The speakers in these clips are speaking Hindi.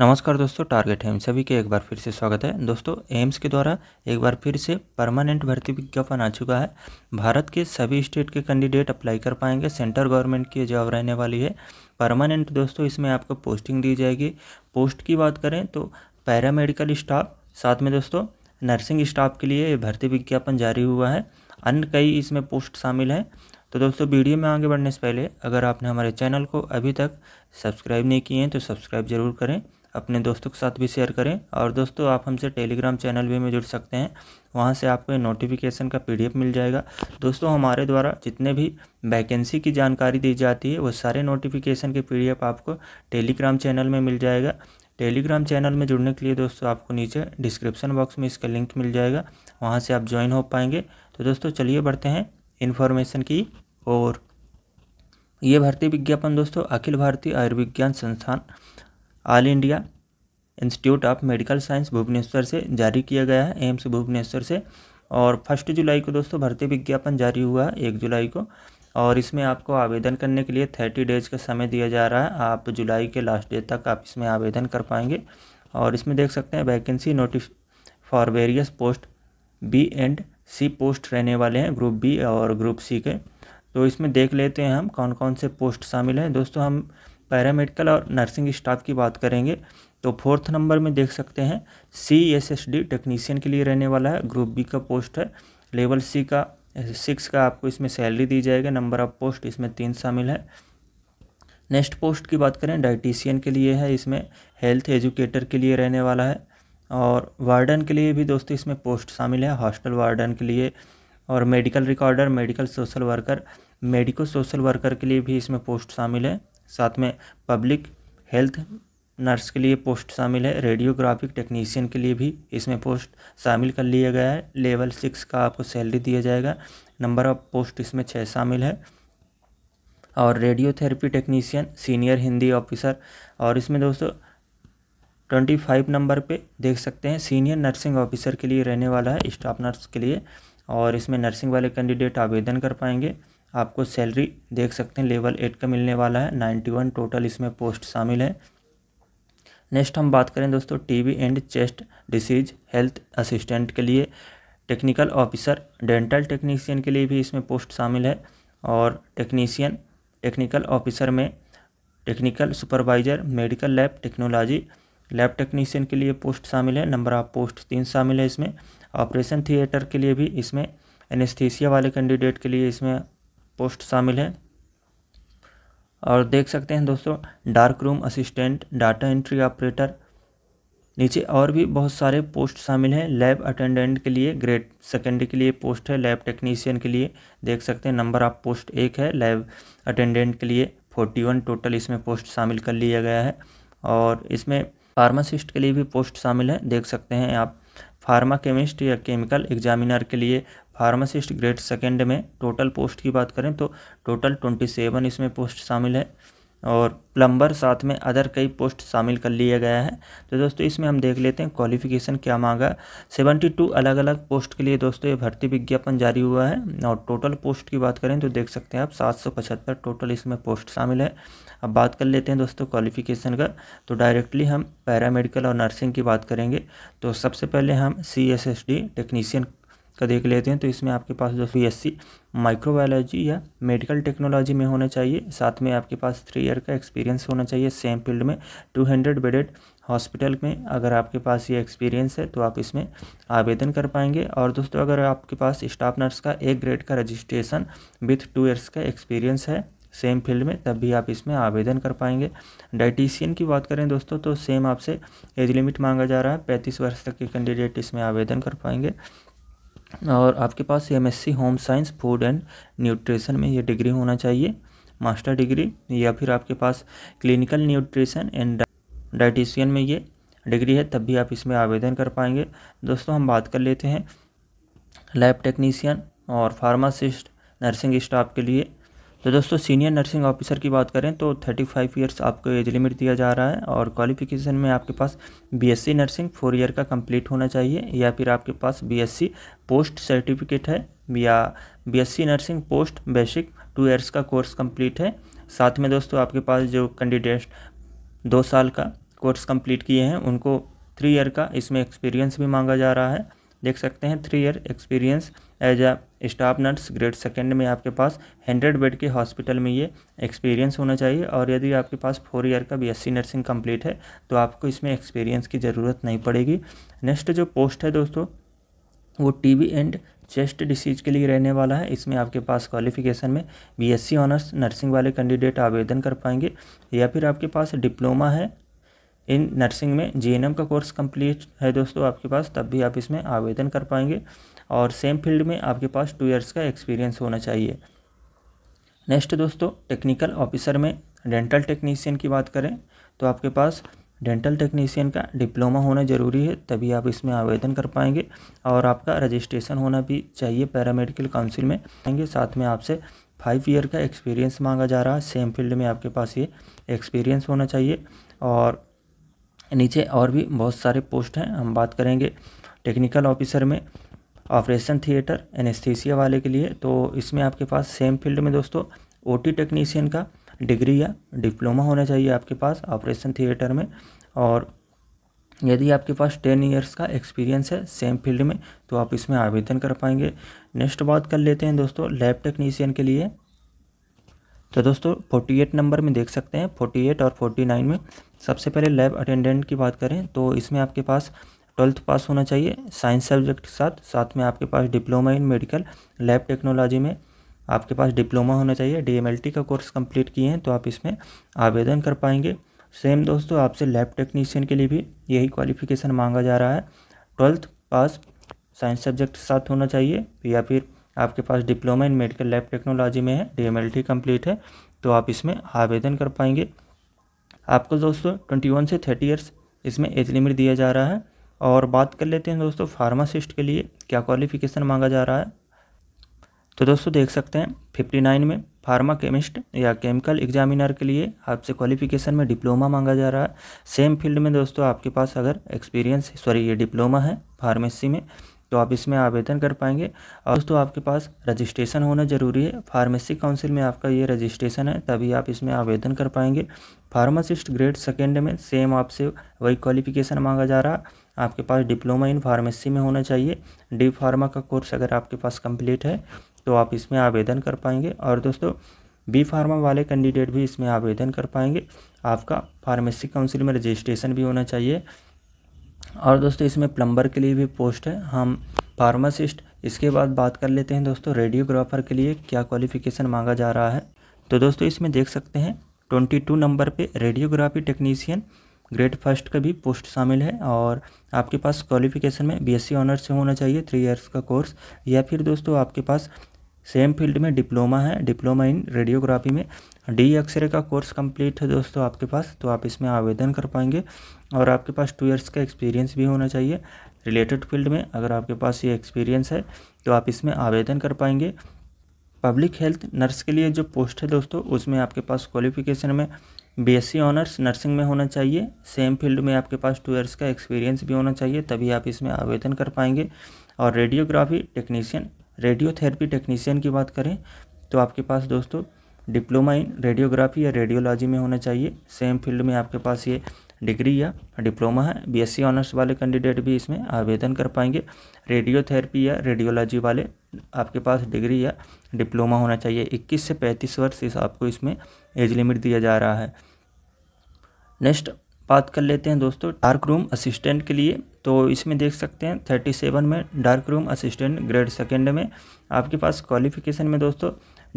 नमस्कार दोस्तों टारगेट एम्स सभी के एक बार फिर से स्वागत है दोस्तों एम्स के द्वारा एक बार फिर से परमानेंट भर्ती विज्ञापन आ चुका है भारत के सभी स्टेट के कैंडिडेट अप्लाई कर पाएंगे सेंटर गवर्नमेंट की जॉब रहने वाली है परमानेंट दोस्तों इसमें आपको पोस्टिंग दी जाएगी पोस्ट की बात करें तो पैरामेडिकल स्टाफ साथ में दोस्तों नर्सिंग स्टाफ के लिए भर्ती विज्ञापन जारी हुआ है अन्य कई इसमें पोस्ट शामिल हैं तो दोस्तों वीडियो में आगे बढ़ने से पहले अगर आपने हमारे चैनल को अभी तक सब्सक्राइब नहीं किए हैं तो सब्सक्राइब जरूर करें अपने दोस्तों के साथ भी शेयर करें और दोस्तों आप हमसे टेलीग्राम चैनल भी में जुड़ सकते हैं वहाँ से आपको नोटिफिकेशन का पीडीएफ मिल जाएगा दोस्तों हमारे द्वारा जितने भी वैकेंसी की जानकारी दी जाती है वो सारे नोटिफिकेशन के पी आपको टेलीग्राम चैनल में मिल जाएगा टेलीग्राम चैनल में जुड़ने के लिए दोस्तों आपको नीचे डिस्क्रिप्शन बॉक्स में इसका लिंक मिल जाएगा वहाँ से आप ज्वाइन हो पाएंगे तो दोस्तों चलिए बढ़ते हैं इन्फॉर्मेशन की ओर ये भर्ती विज्ञापन दोस्तों अखिल भारतीय आयुर्विज्ञान संस्थान All India Institute of Medical Science Bhubaneswar से जारी किया गया है एम्स भुवनेश्वर से और फर्स्ट जुलाई को दोस्तों भर्ती विज्ञापन जारी हुआ है एक जुलाई को और इसमें आपको आवेदन करने के लिए थर्टी डेज का समय दिया जा रहा है आप जुलाई के लास्ट डेट तक आप इसमें आवेदन कर पाएंगे और इसमें देख सकते हैं vacancy notice for various post B and C post रहने वाले हैं ग्रुप बी और ग्रुप सी के तो इसमें देख लेते हैं हम कौन कौन से पोस्ट शामिल हैं दोस्तों हम पैरामेडिकल और नर्सिंग स्टाफ की बात करेंगे तो फोर्थ नंबर में देख सकते हैं C S S D technician के लिए रहने वाला है ग्रुप बी का पोस्ट है लेवल सी का सिक्स का आपको इसमें सैलरी दी जाएगी नंबर ऑफ पोस्ट इसमें तीन शामिल है नेक्स्ट पोस्ट की बात करें डाइटिशियन के लिए है इसमें हेल्थ एजुकेटर के लिए रहने वाला है और वार्डन के लिए भी दोस्तों इसमें पोस्ट शामिल है हॉस्टल वार्डन के लिए और medical recorder medical social worker medico social worker के लिए भी इसमें पोस्ट शामिल है साथ में पब्लिक हेल्थ नर्स के लिए पोस्ट शामिल है रेडियोग्राफिक टेक्नीशियन के लिए भी इसमें पोस्ट शामिल कर लिया गया है लेवल सिक्स का आपको सैलरी दिया जाएगा नंबर ऑफ पोस्ट इसमें छः शामिल है और radiotherapy technician senior Hindi officer और इसमें दोस्तों ट्वेंटी फाइव नंबर पे देख सकते हैं सीनियर नर्सिंग ऑफिसर के लिए रहने वाला है स्टाफ नर्स के लिए और इसमें नर्सिंग वाले कैंडिडेट आवेदन कर पाएंगे आपको सैलरी देख सकते हैं लेवल एट का मिलने वाला है नाइन्टी वन टोटल इसमें पोस्ट शामिल है नेक्स्ट हम बात करें दोस्तों TB and chest disease health assistant के लिए टेक्निकल ऑफिसर डेंटल टेक्नीसियन के लिए भी इसमें पोस्ट शामिल है और टेक्नीसियन टेक्निकल ऑफिसर में technical supervisor medical lab technology lab technician के लिए पोस्ट शामिल है नंबर ऑफ पोस्ट तीन शामिल है इसमें ऑपरेशन थिएटर के लिए भी इसमें एनेस्थीसिया वाले कैंडिडेट के लिए इसमें पोस्ट शामिल हैं और देख सकते हैं दोस्तों dark room assistant data entry operator नीचे और भी बहुत सारे पोस्ट शामिल हैं लैब अटेंडेंट के लिए ग्रेड सेकेंडरी के लिए पोस्ट है लैब टेक्नीशियन के लिए देख सकते हैं नंबर ऑफ पोस्ट एक है लैब अटेंडेंट के लिए फोर्टी वन टोटल इसमें पोस्ट शामिल कर लिया गया है और इसमें फार्मासिस्ट के लिए भी पोस्ट शामिल है देख सकते हैं आप फार्मा केमिस्ट या केमिकल एग्जामिनर के लिए फार्मासिस्ट ग्रेड सेकेंड में टोटल पोस्ट की बात करें तो टोटल ट्वेंटी सेवन इसमें पोस्ट शामिल है और प्लम्बर साथ में अदर कई पोस्ट शामिल कर लिया गया है तो दोस्तों इसमें हम देख लेते हैं क्वालिफिकेशन क्या मांगा सेवेंटी टू अलग अलग पोस्ट के लिए दोस्तों ये भर्ती विज्ञापन जारी हुआ है और टोटल पोस्ट की बात करें तो देख सकते हैं आप सात सौ पचहत्तर टोटल इसमें पोस्ट शामिल है अब बात कर लेते हैं दोस्तों क्वालिफिकेशन का तो डायरेक्टली हम पैरामेडिकल और नर्सिंग की बात करेंगे तो सबसे पहले हम सी एस टेक्नीशियन का देख लेते हैं तो इसमें आपके पास जो बी माइक्रोबायोलॉजी या मेडिकल टेक्नोलॉजी में होना चाहिए साथ में आपके पास थ्री ईयर का एक्सपीरियंस होना चाहिए सेम फील्ड में टू हंड्रेड बेडेड हॉस्पिटल में अगर आपके पास ये एक्सपीरियंस है तो आप इसमें आवेदन कर पाएंगे और दोस्तों अगर आपके पास स्टाफ नर्स का एक ग्रेड का रजिस्ट्रेशन विथ टू ईयर्स का एक्सपीरियंस है सेम फील्ड में तब भी आप इसमें आवेदन कर पाएंगे डाइटिशियन की बात करें दोस्तों तो सेम आपसे एज लिमिट मांगा जा रहा है पैंतीस वर्ष तक के कैंडिडेट इसमें आवेदन कर पाएंगे और आपके पास M S C home science food and nutrition में ये डिग्री होना चाहिए मास्टर डिग्री या फिर आपके पास क्लिनिकल न्यूट्रिशन एंड डाइटिशियन में ये डिग्री है तब भी आप इसमें आवेदन कर पाएंगे दोस्तों हम बात कर लेते हैं लैब टेक्नीशियन और फार्मासिस्ट नर्सिंग स्टाफ के लिए तो दोस्तों सीनियर नर्सिंग ऑफिसर की बात करें तो 35 फाइव ईयर्स आपको एज लिमिट दिया जा रहा है और क्वालिफिकेशन में आपके पास बीएससी नर्सिंग फोर ईयर का कंप्लीट होना चाहिए या फिर आपके पास बीएससी पोस्ट सर्टिफिकेट है या BSc nursing post basic two years का कोर्स कम्प्लीट है साथ में दोस्तों आपके पास जो कैंडिडेट दो साल का कोर्स कम्प्लीट किए हैं उनको थ्री ईयर का इसमें एक्सपीरियंस भी मांगा जा रहा है देख सकते हैं three year experience as a staff nurse grade second में आपके पास हंड्रेड बेड के हॉस्पिटल में ये एक्सपीरियंस होना चाहिए और यदि आपके पास फोर ईयर का बीएससी नर्सिंग कंप्लीट है तो आपको इसमें एक्सपीरियंस की ज़रूरत नहीं पड़ेगी नेक्स्ट जो पोस्ट है दोस्तों वो टीबी एंड चेस्ट डिसीज के लिए रहने वाला है इसमें आपके पास क्वालिफिकेशन में बीएससी ऑनर्स नर्सिंग वाले कैंडिडेट आवेदन कर पाएंगे या फिर आपके पास डिप्लोमा है इन नर्सिंग में जे का कोर्स कंप्लीट है दोस्तों आपके पास तब भी आप इसमें आवेदन कर पाएंगे और सेम फील्ड में आपके पास टू ईयर्स का एक्सपीरियंस होना चाहिए नेक्स्ट दोस्तों टेक्निकल ऑफिसर में डेंटल टेक्नीसियन की बात करें तो आपके पास डेंटल टेक्नीसियन का डिप्लोमा होना ज़रूरी है तभी आप इसमें आवेदन कर पाएंगे और आपका रजिस्ट्रेशन होना भी चाहिए पैरामेडिकल काउंसिल में आएंगे साथ में आपसे फाइव ईयर का एक्सपीरियंस मांगा जा रहा है सेम फील्ड में आपके पास ये एक्सपीरियंस होना चाहिए और नीचे और भी बहुत सारे पोस्ट हैं हम बात करेंगे टेक्निकल ऑफिसर में ऑपरेशन थिएटर एनेस्थीसिया वाले के लिए तो इसमें आपके पास सेम फील्ड में दोस्तों ओटी टेक्नीशियन का डिग्री या डिप्लोमा होना चाहिए आपके पास ऑपरेशन थिएटर में और यदि आपके पास टेन इयर्स का एक्सपीरियंस है सेम फील्ड में तो आप इसमें आवेदन कर पाएंगे नेक्स्ट बात कर लेते हैं दोस्तों लैब टेक्नीशियन के लिए तो दोस्तों 48 नंबर में देख सकते हैं 48 और 49 में सबसे पहले लैब अटेंडेंट की बात करें तो इसमें आपके पास ट्वेल्थ पास होना चाहिए साइंस सब्जेक्ट के साथ साथ में आपके पास diploma in medical lab technology में आपके पास डिप्लोमा होना चाहिए डीएमएलटी का कोर्स कंप्लीट किए हैं तो आप इसमें आवेदन कर पाएंगे सेम दोस्तों आपसे लैब टेक्नीशियन के लिए भी यही क्वालिफिकेशन मांगा जा रहा है ट्वेल्थ पास साइंस सब्जेक्ट के साथ होना चाहिए या फिर आपके पास diploma in medical lab technology में है डी कंप्लीट है तो आप इसमें आवेदन कर पाएंगे आपको दोस्तों ट्वेंटी से थर्टी ईयर्स इसमें एज लिमिट दिया जा रहा है और बात कर लेते हैं दोस्तों फार्मासिस्ट के लिए क्या क्वालिफिकेशन मांगा जा रहा है तो दोस्तों देख सकते हैं 59 में फार्मा केमिस्ट या केमिकल एग्जामिनर के लिए आपसे क्वालिफिकेशन में डिप्लोमा मांगा जा रहा है सेम फील्ड में दोस्तों आपके पास अगर एक्सपीरियंस सॉरी ये डिप्लोमा है फार्मेसी में तो आप इसमें आवेदन कर पाएंगे और दोस्तों आपके पास रजिस्ट्रेशन होना ज़रूरी है फार्मेसी काउंसिल में आपका ये रजिस्ट्रेशन है तभी आप इसमें आवेदन कर पाएंगे फार्मासिस्ट ग्रेड सेकेंड में सेम आपसे वही क्वालिफिकेशन मांगा जा रहा आपके पास डिप्लोमा इन फार्मेसी में होना चाहिए डी फार्मा का कोर्स अगर आपके पास कंप्लीट है तो आप इसमें आवेदन कर पाएंगे और दोस्तों बी फार्मा वाले कैंडिडेट भी इसमें आवेदन कर पाएंगे आपका फार्मेसी काउंसिल में रजिस्ट्रेशन भी होना चाहिए और दोस्तों इसमें प्लम्बर के लिए भी पोस्ट है हम फार्मासिस्ट इसके बाद बात कर लेते हैं दोस्तों रेडियोग्राफर के लिए क्या क्वालिफिकेशन मांगा जा रहा है तो दोस्तों इसमें देख सकते हैं ट्वेंटी टू नंबर पे रेडियोग्राफी टेक्नीशियन ग्रेड फर्स्ट का भी पोस्ट शामिल है और आपके पास क्वालिफिकेशन में बीएससी ऑनर्स से होना चाहिए थ्री इयर्स का कोर्स या फिर दोस्तों आपके पास सेम फील्ड में डिप्लोमा है डिप्लोमा इन रेडियोग्राफी में डी एक्सरे का कोर्स कंप्लीट है दोस्तों आपके पास तो आप इसमें आवेदन कर पाएंगे और आपके पास टू ईयर्स का एक्सपीरियंस भी होना चाहिए रिलेटेड फील्ड में अगर आपके पास ये एक्सपीरियंस है तो आप इसमें आवेदन कर पाएंगे पब्लिक हेल्थ नर्स के लिए जो पोस्ट है दोस्तों उसमें आपके पास क्वालिफिकेशन में बीएससी ऑनर्स नर्सिंग में होना चाहिए सेम फील्ड में आपके पास टू ईयर्स का एक्सपीरियंस भी होना चाहिए तभी आप इसमें आवेदन कर पाएंगे और रेडियोग्राफी टेक्नीशियन रेडियोथेरेपी टेक्नीशियन की बात करें तो आपके पास दोस्तों डिप्लोमा इन रेडियोग्राफी या रेडियोलॉजी में होना चाहिए सेम फील्ड में आपके पास ये डिग्री या डिप्लोमा है बीएससी ऑनर्स वाले कैंडिडेट भी इसमें आवेदन कर पाएंगे रेडियोथेरेपी या रेडियोलॉजी वाले आपके पास डिग्री या डिप्लोमा होना चाहिए 21 से 35 वर्ष इस आपको इसमें एज लिमिट दिया जा रहा है नेक्स्ट बात कर लेते हैं दोस्तों डार्क रूम असिस्टेंट के लिए तो इसमें देख सकते हैं थर्टी सेवन में dark room assistant grade second में आपके पास क्वालिफिकेशन में दोस्तों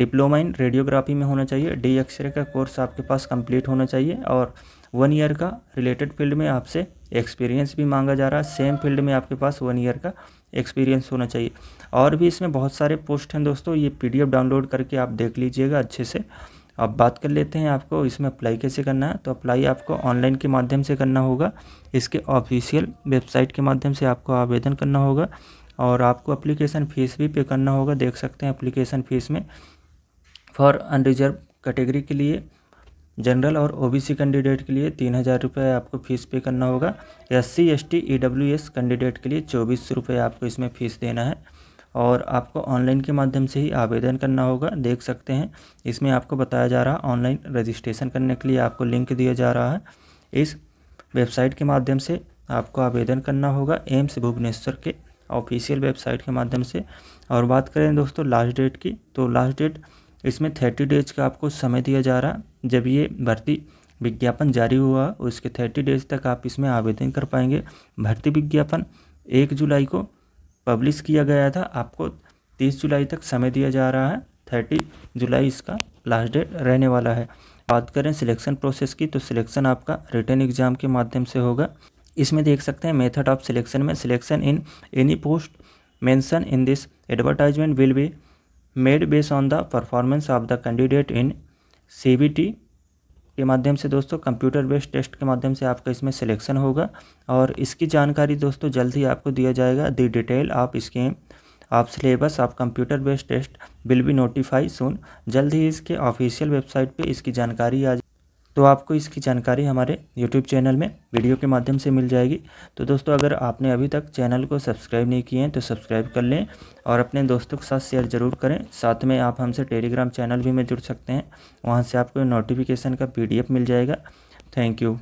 डिप्लोमा इन रेडियोग्राफी में होना चाहिए डी एक्सरे का कोर्स आपके पास कंप्लीट होना चाहिए और वन ईयर का रिलेटेड फील्ड में आपसे एक्सपीरियंस भी मांगा जा रहा है सेम फील्ड में आपके पास वन ईयर का एक्सपीरियंस होना चाहिए और भी इसमें बहुत सारे पोस्ट हैं दोस्तों ये पी डाउनलोड करके आप देख लीजिएगा अच्छे से अब बात कर लेते हैं आपको इसमें अप्लाई कैसे करना है तो अप्लाई आपको ऑनलाइन के माध्यम से करना होगा इसके ऑफिशियल वेबसाइट के माध्यम से आपको आवेदन करना होगा और आपको अप्लीकेशन फ़ीस भी पे करना होगा देख सकते हैं अप्लीकेशन फ़ीस में फॉर अनरिजर्व कैटेगरी के लिए जनरल और ओबीसी कैंडिडेट के लिए तीन हज़ार रुपये आपको फ़ीस पे करना होगा S C S T E W S candidate के लिए चौबीस रुपये आपको इसमें फ़ीस देना है और आपको ऑनलाइन के माध्यम से ही आवेदन करना होगा देख सकते हैं इसमें आपको बताया जा रहा है ऑनलाइन रजिस्ट्रेशन करने के लिए आपको लिंक दिया जा रहा है इस वेबसाइट के माध्यम से आपको आवेदन करना होगा एम्स भुवनेश्वर के ऑफिशियल वेबसाइट के माध्यम से और बात करें दोस्तों लास्ट डेट की तो लास्ट डेट इसमें थर्टी डेज का आपको समय दिया जा रहा है जब ये भर्ती विज्ञापन जारी हुआ उसके थर्टी डेज तक आप इसमें आवेदन कर पाएंगे भर्ती विज्ञापन एक जुलाई को पब्लिश किया गया था आपको तीस जुलाई तक समय दिया जा रहा है थर्टी जुलाई इसका लास्ट डेट रहने वाला है बात करें सिलेक्शन प्रोसेस की तो सिलेक्शन आपका रिटर्न एग्जाम के माध्यम से होगा इसमें देख सकते हैं मेथड ऑफ सिलेक्शन में selection in any post mention in this advertisement will be made base on the performance of the candidate in C के माध्यम से दोस्तों कंप्यूटर बेस्ड टेस्ट के माध्यम से आपका इसमें सिलेक्शन होगा और इसकी जानकारी दोस्तों जल्द ही आपको दिया जाएगा दी डिटेल आप इसके आप सिलेबस आप computer based test will be notify soon जल्द ही इसके ऑफिशियल वेबसाइट पे इसकी जानकारी आ तो आपको इसकी जानकारी हमारे यूट्यूब चैनल में वीडियो के माध्यम से मिल जाएगी तो दोस्तों अगर आपने अभी तक चैनल को सब्सक्राइब नहीं किए हैं तो सब्सक्राइब कर लें और अपने दोस्तों के साथ शेयर ज़रूर करें साथ में आप हमसे टेलीग्राम चैनल भी में जुड़ सकते हैं वहाँ से आपको नोटिफिकेशन का पी मिल जाएगा थैंक यू